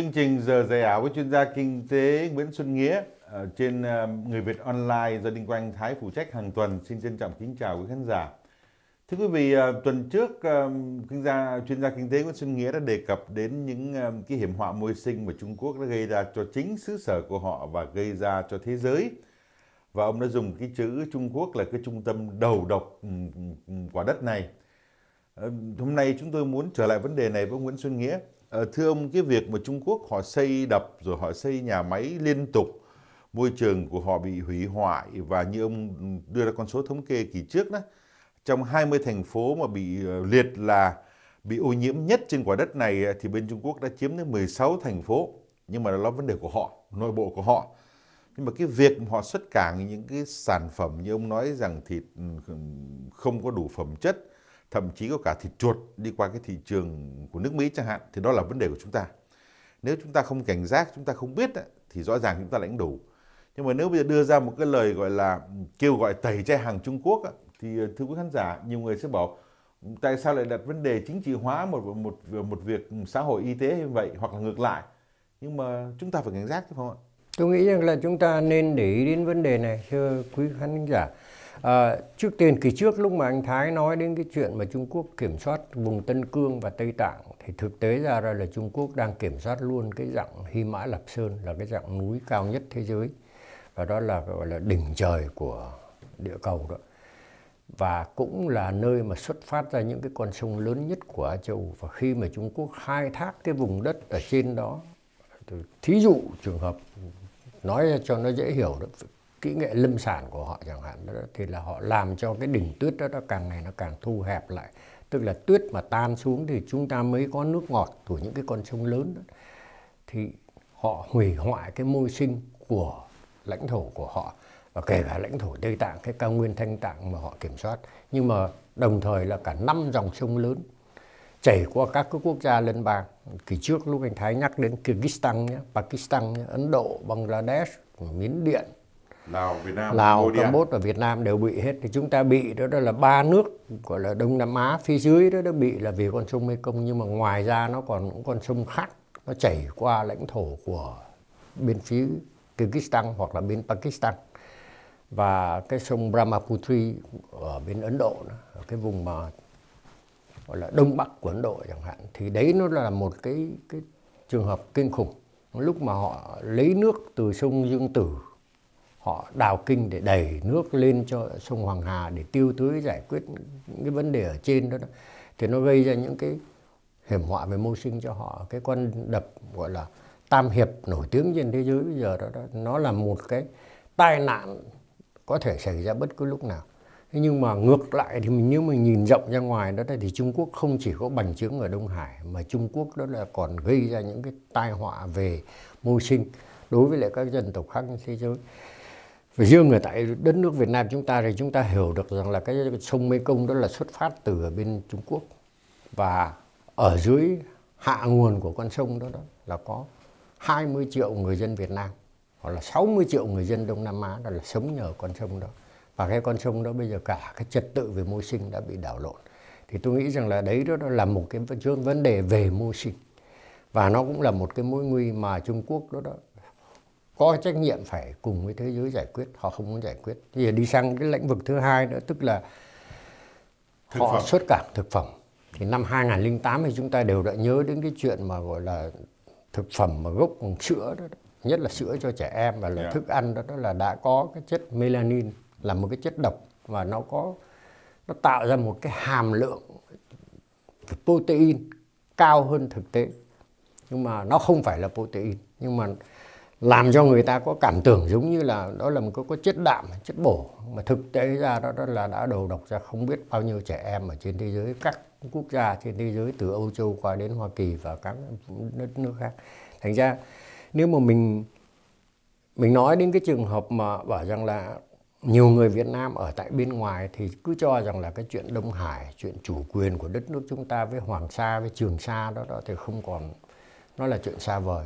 Chương trình Giờ dạy ảo với chuyên gia kinh tế Nguyễn Xuân Nghĩa ờ, trên ờ, Người Việt Online do Đinh Quang Thái phụ trách hàng tuần. Xin trân trọng kính chào quý khán giả. Thưa quý vị, ờ, tuần trước kinh gia chuyên gia kinh tế Nguyễn Xuân Nghĩa đã đề cập đến những cái hiểm họa môi sinh mà Trung Quốc đã gây ra cho chính xứ sở của họ và gây ra cho thế giới. Và ông đã dùng cái chữ Trung Quốc là cái trung tâm đầu độc ừ, ừ, ừ, quả đất này. Hôm nay chúng tôi muốn trở lại vấn đề này với Nguyễn Xuân Nghĩa. Ờ, thưa ông, cái việc mà Trung Quốc họ xây đập rồi họ xây nhà máy liên tục, môi trường của họ bị hủy hoại và như ông đưa ra con số thống kê kỳ trước đó, trong 20 thành phố mà bị ờ, liệt là bị ô nhiễm nhất trên quả đất này ờ, thì bên Trung Quốc đã chiếm đến 16 thành phố. Nhưng mà đó là vấn đề của họ, nội bộ của họ. Nhưng mà cái việc mà họ xuất cảng những cái sản phẩm như ông nói rằng thịt ừ, không có đủ phẩm chất, thậm chí có cả thịt chuột đi qua cái thị trường của nước Mỹ chẳng hạn thì đó là vấn đề của chúng ta. Nếu chúng ta không cảnh giác, chúng ta không biết thì rõ ràng chúng ta lãnh đủ. Nhưng mà nếu bây giờ đưa ra một cái lời gọi là kêu gọi tẩy chay hàng Trung Quốc thì ờ, thưa quý khán giả, nhiều người sẽ bảo tại sao lại đặt vấn đề chính trị hóa một một một việc xã hội y tế như vậy hoặc là ngược lại. Nhưng mà chúng ta phải cảnh giác chứ không ạ? Tôi nghĩ rằng là chúng ta nên để ý đến vấn đề này thưa quý khán giả. À, trước tiên kỳ trước lúc mà anh Thái nói đến cái chuyện mà Trung Quốc kiểm soát vùng Tân Cương và Tây Tạng thì thực tế ra ra là Trung Quốc đang kiểm soát luôn cái dạng Hy Mã Lập Sơn là cái dạng núi cao nhất thế giới và đó là gọi là đỉnh trời của địa cầu đó và cũng là nơi mà xuất phát ra những cái con sông lớn nhất của Á Châu và khi mà Trung Quốc khai thác cái vùng đất ở trên đó thí dụ trường hợp nói cho nó dễ hiểu đó kỹ nghệ lâm sản của họ chẳng hạn đó, thì là họ làm cho cái đỉnh tuyết đó nó càng ngày nó càng thu hẹp lại tức là tuyết mà tan xuống thì chúng ta mới có nước ngọt của những cái con sông lớn đó. thì họ hủy hoại cái môi sinh của lãnh thổ của họ và kể cả lãnh thổ Tây Tạng cái cao nguyên Thanh Tạng mà họ kiểm soát nhưng mà đồng thời là cả năm dòng sông lớn chảy qua các cái quốc gia lân bang kỳ trước lúc anh Thái nhắc đến Kyrgyzstan nhé, Pakistan nhé, Ấn Độ, Bangladesh, Miến Điện, Lào, Việt Nam, Lào Campuchia và Việt Nam đều bị hết thì chúng ta bị đó, đó là ba nước gọi là Đông Nam Á phía dưới đó đã bị là vì con sông Mekong nhưng mà ngoài ra nó còn những con sông khác nó chảy qua lãnh thổ của bên phía Kyrgyzstan hoặc là bên Pakistan và cái sông Brahmaputra ở bên Ấn Độ đó, ở cái vùng mà gọi là đông bắc của Ấn Độ chẳng hạn thì đấy nó là một cái cái trường hợp kinh khủng lúc mà họ lấy nước từ sông Dương Tử họ đào kinh để đẩy nước lên cho sông Hoàng Hà để tiêu tưới giải quyết những cái vấn đề ở trên đó, đó. thì nó gây ra những cái hiểm họa về mưu sinh cho họ cái con đập gọi là Tam Hiệp nổi tiếng trên thế giới bây giờ đó, đó nó là một cái tai nạn có thể xảy ra bất cứ lúc nào thế nhưng mà ngược lại thì mình nếu mình nhìn rộng ra ngoài đó thì Trung Quốc không chỉ có bành trướng ở Đông Hải mà Trung Quốc đó là còn gây ra những cái tai họa về mưu sinh đối với lại các dân tộc khác trên thế giới và riêng ở tại đất nước Việt Nam chúng ta thì chúng ta hiểu được rằng là cái sông Mê Công đó là xuất phát từ ở bên Trung Quốc và ở dưới hạ nguồn của con sông đó, đó là có 20 triệu người dân Việt Nam hoặc là 60 triệu người dân Đông Nam Á đó là sống nhờ con sông đó và cái con sông đó bây giờ cả cái trật tự về môi sinh đã bị đảo lộn thì tôi nghĩ rằng là đấy đó, là một cái vấn đề về môi sinh và nó cũng là một cái mối nguy mà Trung Quốc đó đó có trách nhiệm phải cùng với thế giới giải quyết họ không muốn giải quyết thì đi sang cái lĩnh vực thứ hai nữa tức là thực họ phẩm. xuất cảng thực phẩm thì năm 2008 thì chúng ta đều đã nhớ đến cái chuyện mà gọi là thực phẩm mà gốc bằng sữa đó, nhất là sữa cho trẻ em và là yeah. Dạ. thức ăn đó, đó là đã có cái chất melanin là một cái chất độc và nó có nó tạo ra một cái hàm lượng protein cao hơn thực tế nhưng mà nó không phải là protein nhưng mà làm cho người ta có cảm tưởng giống như là đó là một cái có chất đạm chất bổ mà thực tế ra đó, đó là đã đầu độc ra không biết bao nhiêu trẻ em ở trên thế giới các quốc gia trên thế giới từ Âu Châu qua đến Hoa Kỳ và các đất nước khác thành ra nếu mà mình mình nói đến cái trường hợp mà bảo rằng là nhiều người Việt Nam ở tại bên ngoài thì cứ cho rằng là cái chuyện Đông Hải, chuyện chủ quyền của đất nước chúng ta với Hoàng Sa, với Trường Sa đó, đó thì không còn nó là chuyện xa vời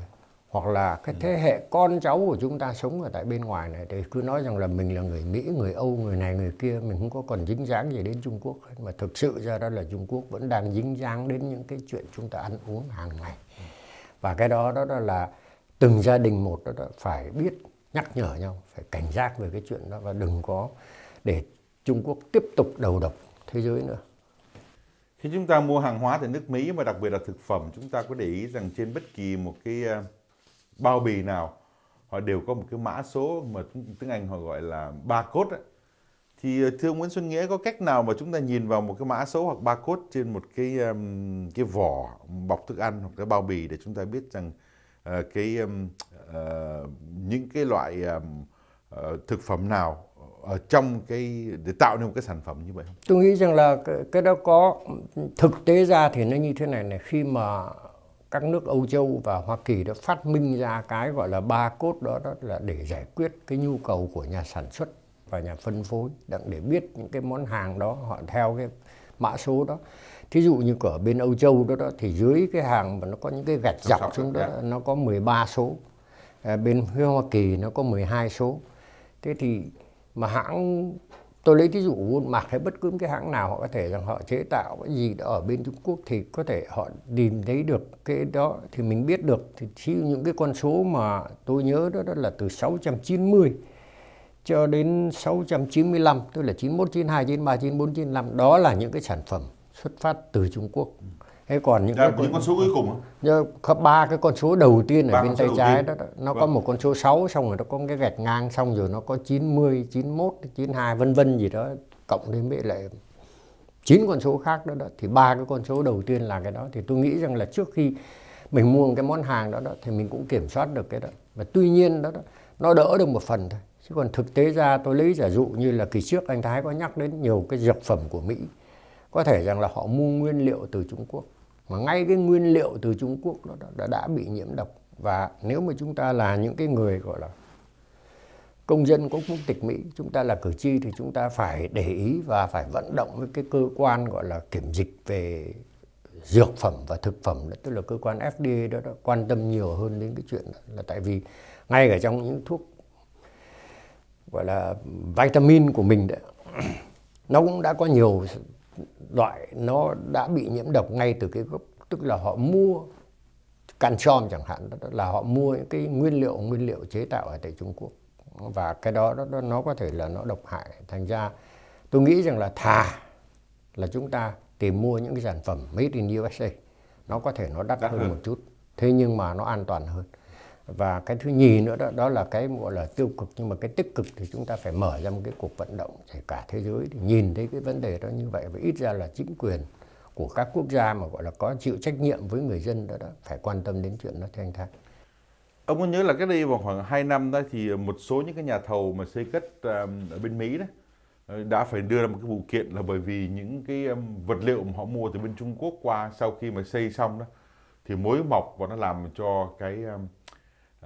hoặc là cái ừ. thế hệ con cháu của chúng ta sống ở tại bên ngoài này thì cứ nói rằng là mình là người Mỹ, người Âu, người này người kia mình không có còn dính dáng gì đến Trung Quốc mà thực sự ra đó là Trung Quốc vẫn đang dính dáng đến những cái chuyện chúng ta ăn uống hàng ngày ừ. và cái đó đó là từng gia đình một đó, đó phải biết nhắc nhở nhau phải cảnh giác về cái chuyện đó và đừng có để Trung Quốc tiếp tục đầu độc thế giới nữa khi chúng ta mua hàng hóa từ nước Mỹ mà đặc biệt là thực phẩm chúng ta có để ý rằng trên bất kỳ một cái à, bao bì nào họ đều có một cái mã số mà tiếng Anh họ gọi là barcode ấy. Thì ờ, thưa Nguyễn Xuân Nghĩa có cách nào mà chúng ta nhìn vào một cái mã số hoặc barcode trên một cái um, cái vỏ bọc thức ăn hoặc cái bao bì để chúng ta biết rằng uh, cái um, uh, những cái loại um, uh, thực phẩm nào ở trong cái để tạo nên một cái sản phẩm như vậy không? Tôi nghĩ rằng là cái, cái đó có thực tế ra thì nó như thế này này khi mà các nước Âu Châu và Hoa Kỳ đã phát minh ra cái gọi là ba cốt đó đó là để giải quyết cái nhu cầu của nhà sản xuất và nhà phân phối để biết những cái món hàng đó họ theo cái mã số đó thí dụ như ở bên Âu Châu đó, đó thì dưới cái hàng mà nó có những cái gạch dọc, xuống đó yeah. Dạ. nó có 13 số à, bên Hoa Kỳ nó có 12 số thế thì mà hãng tôi lấy ví dụ Walmart mặt hay bất cứ cái hãng nào họ có thể rằng họ chế tạo cái gì đó ở bên Trung Quốc thì có thể họ tìm thấy được cái đó thì mình biết được thì chỉ những cái con số mà tôi nhớ đó, đó là từ 690 cho đến 695 tức là 91 92 93 94 95 đó là những cái sản phẩm xuất phát từ Trung Quốc thế còn những, Đã, dạ, cái, những con số cuối cùng không? ba cái con số đầu tiên ở bên tay trái tiên. đó nó vâng. có một con số 6 xong rồi nó có cái gạch ngang xong rồi nó có 90 91 92 vân vân gì đó cộng lên với lại chín con số khác đó, đó thì ba cái con số đầu tiên là cái đó thì tôi nghĩ rằng là trước khi mình mua cái món hàng đó đó thì mình cũng kiểm soát được cái đó và tuy nhiên đó, đó nó đỡ được một phần thôi chứ còn thực tế ra tôi lấy giả dụ như là kỳ trước anh Thái có nhắc đến nhiều cái dược phẩm của Mỹ có thể rằng là họ mua nguyên liệu từ Trung Quốc mà ngay cái nguyên liệu từ Trung Quốc nó đã, đã, đã bị nhiễm độc và nếu mà chúng ta là những cái người gọi là công dân có quốc tịch Mỹ, chúng ta là cử tri thì chúng ta phải để ý và phải vận động với cái cơ quan gọi là kiểm dịch về dược phẩm và thực phẩm đó, tức là cơ quan FDA đó, đó quan tâm nhiều hơn đến cái chuyện đó. là tại vì ngay cả trong những thuốc gọi là vitamin của mình đó, nó cũng đã có nhiều loại nó đã bị nhiễm độc ngay từ cái gốc tức là họ mua can canchom chẳng hạn đó là họ mua những cái nguyên liệu nguyên liệu chế tạo ở tại Trung Quốc và cái đó, đó nó có thể là nó độc hại thành ra tôi nghĩ rằng là thà là chúng ta tìm mua những cái sản phẩm made in USA nó có thể nó đắt, đắt hơn, hơn một chút thế nhưng mà nó an toàn hơn và cái thứ nhì nữa đó, đó là cái gọi là tiêu cực nhưng mà cái tích cực thì chúng ta phải mở ra một cái cuộc vận động để cả thế giới thì nhìn thấy cái vấn đề đó như vậy và ít ra là chính quyền của các quốc gia mà gọi là có chịu trách nhiệm với người dân đó, đó phải quan tâm đến chuyện nó thưa anh Thang. Ông có nhớ là cái đây vào khoảng 2 năm đó thì một số những cái nhà thầu mà xây cất ở bên Mỹ đó ờ, đã phải đưa ra một cái vụ kiện là bởi vì những cái vật liệu mà họ mua từ bên Trung Quốc qua sau khi mà xây xong đó thì mối mọc và nó làm cho cái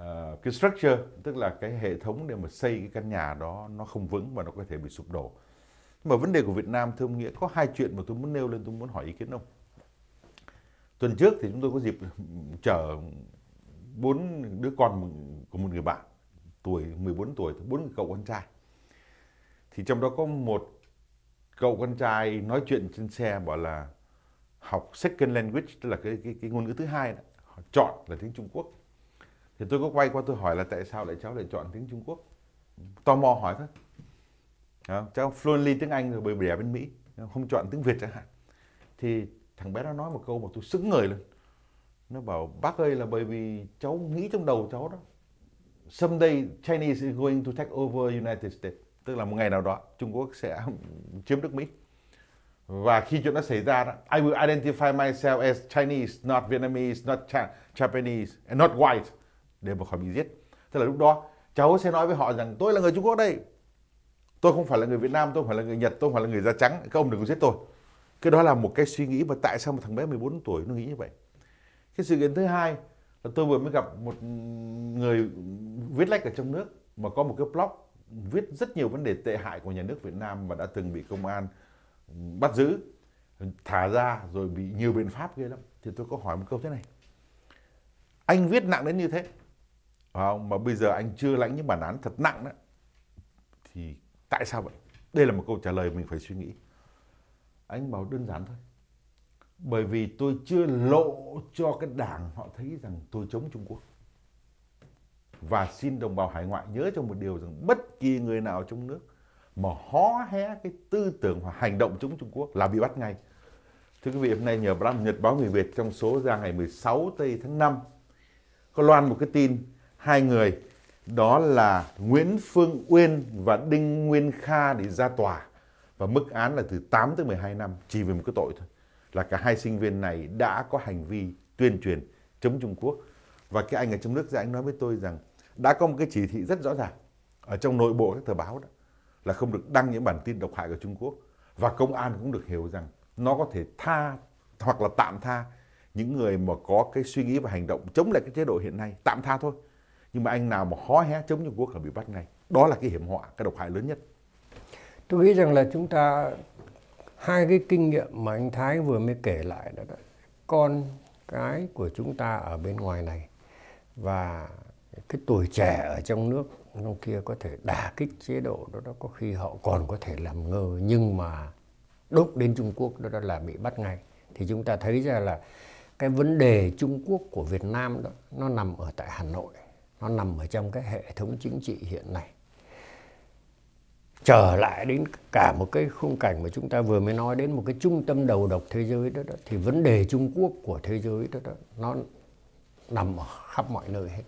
uh, cái structure tức là cái hệ thống để mà xây cái căn nhà đó nó không vững và nó có thể bị sụp đổ nhưng mà vấn đề của Việt Nam thưa ông nghĩa có hai chuyện mà tôi muốn nêu lên tôi muốn hỏi ý kiến ông tuần trước thì chúng tôi có dịp chở bốn đứa con của một người bạn tuổi 14 tuổi bốn cậu con trai thì trong đó có một cậu con trai nói chuyện trên xe bảo là học second language tức là cái cái, cái ngôn ngữ thứ hai đó. chọn là tiếng Trung Quốc thì tôi có quay qua tôi hỏi là tại sao lại cháu lại chọn tiếng Trung Quốc tò mò hỏi thôi cháu fluently tiếng Anh rồi bề bẻ bên Mỹ không chọn tiếng Việt chẳng hạn thì thằng bé nó nói một câu mà tôi sững người lên nó bảo bác ơi là bởi vì cháu nghĩ trong đầu cháu đó someday Chinese is going to take over United States tức là một ngày nào đó Trung Quốc sẽ chiếm nước Mỹ và khi chuyện đó xảy ra đó, I will identify myself as Chinese, not Vietnamese, not Ch Japanese, and not white để mà khỏi bị giết thế là lúc đó cháu sẽ nói với họ rằng tôi là người Trung Quốc đây tôi không phải là người Việt Nam tôi không phải là người Nhật tôi không phải là người da trắng các ông đừng có giết tôi cái đó là một cái suy nghĩ mà tại sao một thằng bé 14 tuổi nó nghĩ như vậy cái sự kiện thứ hai là tôi vừa mới gặp một người viết lách ở trong nước mà có một cái blog viết rất nhiều vấn đề tệ hại của nhà nước Việt Nam mà đã từng bị công an bắt giữ thả ra rồi bị nhiều biện pháp ghê lắm thì tôi có hỏi một câu thế này anh viết nặng đến như thế không? mà bây giờ anh chưa lãnh những bản án thật nặng đó thì tại sao vậy đây là một câu trả lời mình phải suy nghĩ anh bảo đơn giản thôi bởi vì tôi chưa lộ cho cái đảng họ thấy rằng tôi chống Trung Quốc và xin đồng bào hải ngoại nhớ cho một điều rằng bất kỳ người nào trong nước mà hó hé cái tư tưởng hoặc hành động chống Trung Quốc là bị bắt ngay. Thưa quý vị, hôm nay nhờ Bram Nhật báo người Việt trong số ra ngày 16 tây tháng 5 có loan một cái tin hai người đó là Nguyễn Phương Uyên và Đinh Nguyên Kha để ra tòa và mức án là từ 8 tới 12 năm chỉ vì một cái tội thôi là cả hai sinh viên này đã có hành vi tuyên truyền chống Trung Quốc và cái anh ở trong nước ra anh nói với tôi rằng đã có một cái chỉ thị rất rõ ràng ở trong nội bộ các tờ báo đó là không được đăng những bản tin độc hại của Trung Quốc và công an cũng được hiểu rằng nó có thể tha hoặc là tạm tha những người mà có cái suy nghĩ và hành động chống lại cái chế độ hiện nay tạm tha thôi nhưng mà anh nào mà hó hé chống Trung Quốc là bị bắt ngay đó là cái hiểm họa cái độc hại lớn nhất tôi nghĩ rằng là chúng ta hai cái kinh nghiệm mà anh Thái vừa mới kể lại đó, đó con cái của chúng ta ở bên ngoài này và cái tuổi trẻ ở trong nước trong kia có thể đả kích chế độ đó đó có khi họ còn có thể làm ngơ nhưng mà đốt đến Trung Quốc đó, đó là bị bắt ngay thì chúng ta thấy ra là cái vấn đề Trung Quốc của Việt Nam đó nó nằm ở tại Hà Nội nó nằm ở trong cái hệ thống chính trị hiện nay trở lại đến cả một cái khung cảnh mà chúng ta vừa mới nói đến một cái trung tâm đầu độc thế giới đó, đó thì vấn đề Trung Quốc của thế giới đó, đó nó nằm ở khắp mọi nơi hết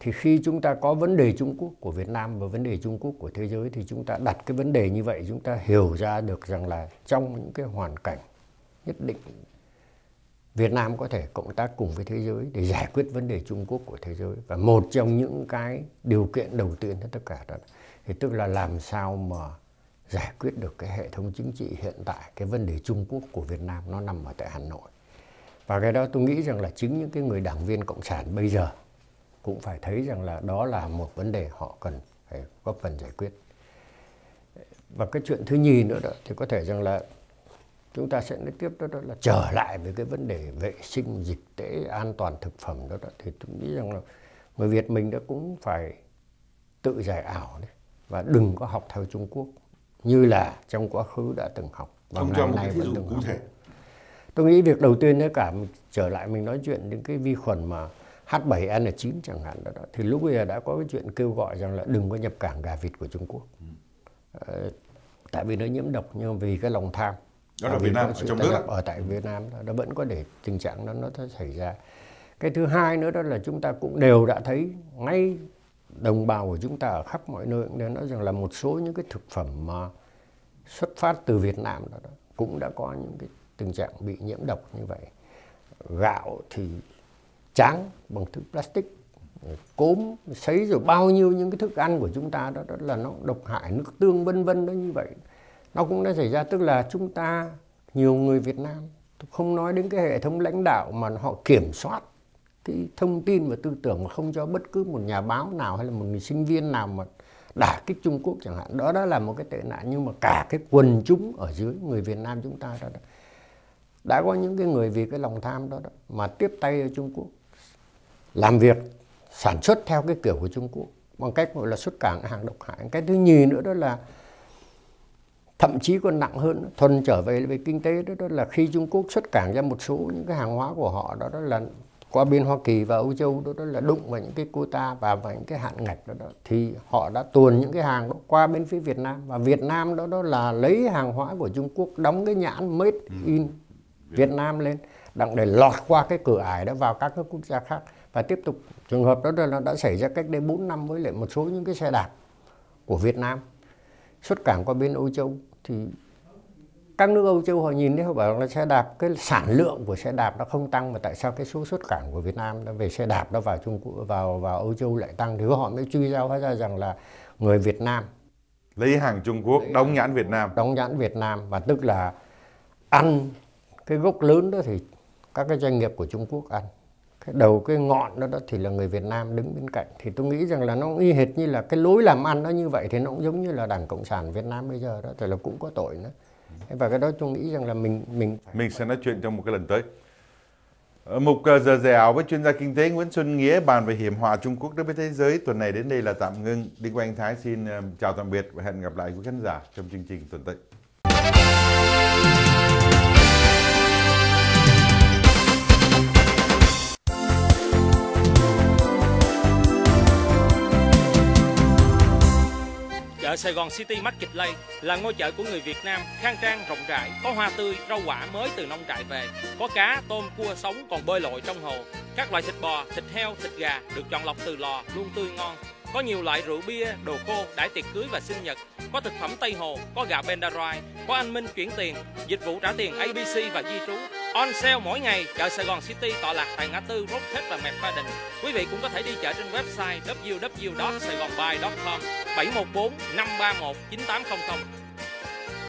thì khi chúng ta có vấn đề Trung Quốc của Việt Nam và vấn đề Trung Quốc của thế giới thì chúng ta đặt cái vấn đề như vậy chúng ta hiểu ra được rằng là trong những cái hoàn cảnh nhất định Việt Nam có thể cộng tác cùng với thế giới để giải quyết vấn đề Trung Quốc của thế giới và một trong những cái điều kiện đầu tiên tất cả đó thì tức là làm sao mà giải quyết được cái hệ thống chính trị hiện tại cái vấn đề Trung Quốc của Việt Nam nó nằm ở tại Hà Nội và cái đó tôi nghĩ rằng là chính những cái người đảng viên cộng sản bây giờ cũng phải thấy rằng là đó là một vấn đề họ cần phải góp phần giải quyết và cái chuyện thứ nhì nữa đó thì có thể rằng là chúng ta sẽ nói tiếp đó, đó là trở lại với cái vấn đề vệ sinh dịch tễ an toàn thực phẩm đó, đó thì tôi nghĩ rằng là người Việt mình đã cũng phải tự giải ảo đấy và đừng có học theo Trung Quốc như là trong quá khứ đã từng học và Ông ngày nay vẫn từng cụ học. Thể. Tôi nghĩ việc đầu tiên nữa cả trở lại mình nói chuyện những cái vi khuẩn mà H7N9 chẳng hạn đó, đó thì lúc bây giờ đã có cái chuyện kêu gọi rằng là đừng có nhập cảng gà vịt của Trung Quốc. Ừ. Ờ, tại vì nó nhiễm độc nhưng vì cái lòng tham đó là Việt Nam ở trong nước ở tại Việt Nam nó vẫn có để tình trạng đó nó xảy ra cái thứ hai nữa đó là chúng ta cũng đều đã thấy ngay đồng bào của chúng ta ở khắp mọi nơi cũng đều nói rằng là một số những cái thực phẩm mà xuất phát từ Việt Nam đó, đó cũng đã có những cái tình trạng bị nhiễm độc như vậy gạo thì tráng bằng thứ plastic cốm sấy rồi bao nhiêu những cái thức ăn của chúng ta đó, đó là nó độc hại nước tương vân vân đó như vậy nó cũng đã xảy ra tức là chúng ta nhiều người Việt Nam không nói đến cái hệ thống lãnh đạo mà họ kiểm soát cái thông tin và tư tưởng mà không cho bất cứ một nhà báo nào hay là một người sinh viên nào mà đả kích Trung Quốc chẳng hạn đó đó là một cái tệ nạn nhưng mà cả cái quần chúng ở dưới người Việt Nam chúng ta đó, đó đã có những cái người vì cái lòng tham đó, đó mà tiếp tay ở Trung Quốc làm việc sản xuất theo cái kiểu của Trung Quốc bằng cách gọi là xuất cảng hàng độc hại cái thứ nhì nữa đó là thậm chí còn nặng hơn thuần trở về về kinh tế đó, đó là khi Trung Quốc xuất cảng ra một số những cái hàng hóa của họ đó đó là qua bên Hoa Kỳ và Âu Châu đó, đó là đụng vào những cái quota và vào những cái hạn ngạch đó, đó thì họ đã tuồn những cái hàng đó qua bên phía Việt Nam và Việt Nam đó đó là lấy hàng hóa của Trung Quốc đóng cái nhãn made ừ. in Việt Nam lên đặng để lọt qua cái cửa ải đó vào các cái quốc gia khác và tiếp tục trường hợp đó là đã xảy ra cách đây 4 năm với lại một số những cái xe đạp của Việt Nam xuất cảng qua bên Âu Châu thì các nước Âu Châu họ nhìn thấy họ bảo là xe đạp cái sản lượng của xe đạp nó không tăng mà tại sao cái số xuất cảng của Việt Nam nó về xe đạp nó vào Trung Quốc vào vào Âu Châu lại tăng thì họ mới truy ra hóa ra rằng là người Việt Nam lấy hàng Trung Quốc đóng nhãn Việt Nam đóng nhãn Việt Nam và tức là ăn cái gốc lớn đó thì các cái doanh nghiệp của Trung Quốc ăn cái đầu cái ngọn đó đó thì là người Việt Nam đứng bên cạnh thì tôi nghĩ rằng là nó y hệt như là cái lối làm ăn nó như vậy thì nó cũng giống như là Đảng Cộng sản Việt Nam bây giờ đó thì là cũng có tội nữa và cái đó tôi nghĩ rằng là mình mình phải... mình sẽ nói chuyện trong một cái lần tới Mục ờ, giờ dẻo với chuyên gia kinh tế Nguyễn Xuân Nghĩa bàn về hiểm họa Trung Quốc đối với thế giới tuần này đến đây là tạm ngưng. Đinh Quang Thái xin ờ, chào tạm biệt và hẹn gặp lại quý khán giả trong chương trình tuần tới. Sài Gòn City Market Place là ngôi chợ của người Việt Nam, khang trang, rộng rãi, có hoa tươi, rau quả mới từ nông trại về, có cá, tôm, cua sống còn bơi lội trong hồ. Các loại thịt bò, thịt heo, thịt gà được chọn lọc từ lò, luôn tươi ngon, có nhiều loại rượu bia, đồ khô, đãi tiệc cưới và sinh nhật, có thực phẩm Tây Hồ, có gạo Bendarai, có anh Minh chuyển tiền, dịch vụ trả tiền ABC và di trú. On sale mỗi ngày, chợ Sài Gòn City tọa lạc tại ngã tư Rốt Thép và Mẹp Pha Đình. Quý vị cũng có thể đi chợ trên website www.saigonbuy.com 714 531 9800